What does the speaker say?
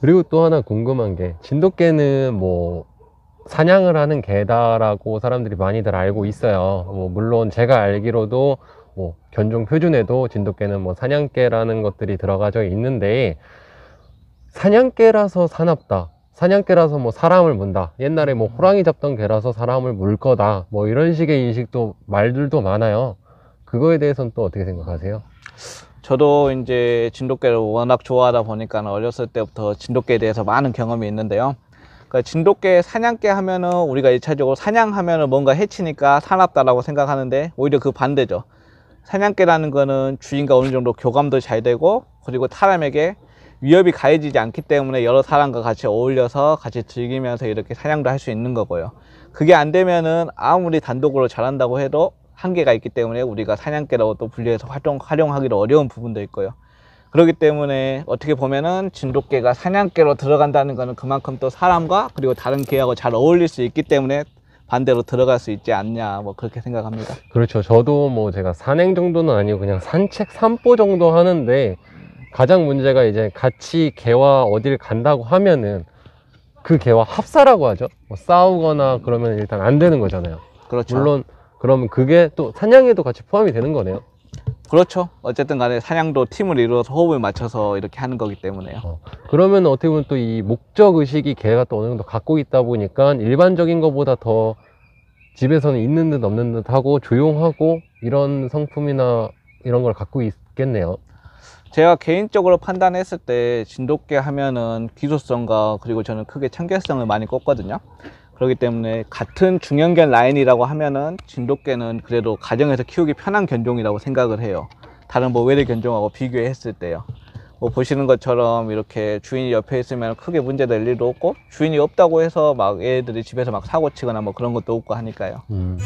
그리고 또 하나 궁금한 게 진돗개는 뭐 사냥을 하는 개다라고 사람들이 많이들 알고 있어요 뭐 물론 제가 알기로도 뭐 견종 표준에도 진돗개는 뭐 사냥개라는 것들이 들어가져 있는데 사냥개라서 사납다 사냥개라서 뭐 사람을 문다 옛날에 뭐 호랑이 잡던 개라서 사람을 물 거다 뭐 이런 식의 인식도 말들도 많아요 그거에 대해서는 또 어떻게 생각하세요? 저도 이제 진돗개를 워낙 좋아하다 보니까 어렸을 때부터 진돗개에 대해서 많은 경험이 있는데요. 그러니까 진돗개 사냥개 하면은 우리가 일차적으로 사냥하면은 뭔가 해치니까 사납다라고 생각하는데 오히려 그 반대죠. 사냥개라는 거는 주인과 어느 정도 교감도 잘 되고 그리고 사람에게 위협이 가해지지 않기 때문에 여러 사람과 같이 어울려서 같이 즐기면서 이렇게 사냥도 할 수 있는 거고요. 그게 안 되면은 아무리 단독으로 잘한다고 해도 한계가 있기 때문에 우리가 사냥개라고 또 분류해서 활용, 활용하기도 어려운 부분도 있고요. 그렇기 때문에 어떻게 보면은 진돗개가 사냥개로 들어간다는 것은 그만큼 또 사람과 그리고 다른 개하고 잘 어울릴 수 있기 때문에 반대로 들어갈 수 있지 않냐 뭐 그렇게 생각합니다. 그렇죠. 저도 뭐 제가 산행 정도는 아니고 그냥 산책 산보 정도 하는데 가장 문제가 이제 같이 개와 어딜 간다고 하면은 그 개와 합사라고 하죠. 뭐 싸우거나 그러면 일단 안 되는 거잖아요. 그렇죠. 물론 그러면 그게 또 사냥에도 같이 포함이 되는 거네요. 그렇죠. 어쨌든 간에 사냥도 팀을 이루어서 호흡을 맞춰서 이렇게 하는 거기 때문에요. 어, 그러면 어떻게 보면 또 이 목적 의식이 개가 또 어느 정도 갖고 있다 보니까 일반적인 것보다 더 집에서는 있는 듯 없는 듯 하고 조용하고 이런 성품이나 이런 걸 갖고 있겠네요. 제가 개인적으로 판단했을 때 진돗개 하면은 기소성과 그리고 저는 크게 청계성을 많이 꼽거든요. 그렇기 때문에 같은 중형견 라인이라고 하면은 진돗개는 그래도 가정에서 키우기 편한 견종이라고 생각을 해요 다른 뭐 외래 견종하고 비교했을 때요 뭐 보시는 것처럼 이렇게 주인이 옆에 있으면 크게 문제될 일도 없고 주인이 없다고 해서 막 애들이 집에서 막 사고 치거나 뭐 그런 것도 없고 하니까요 음.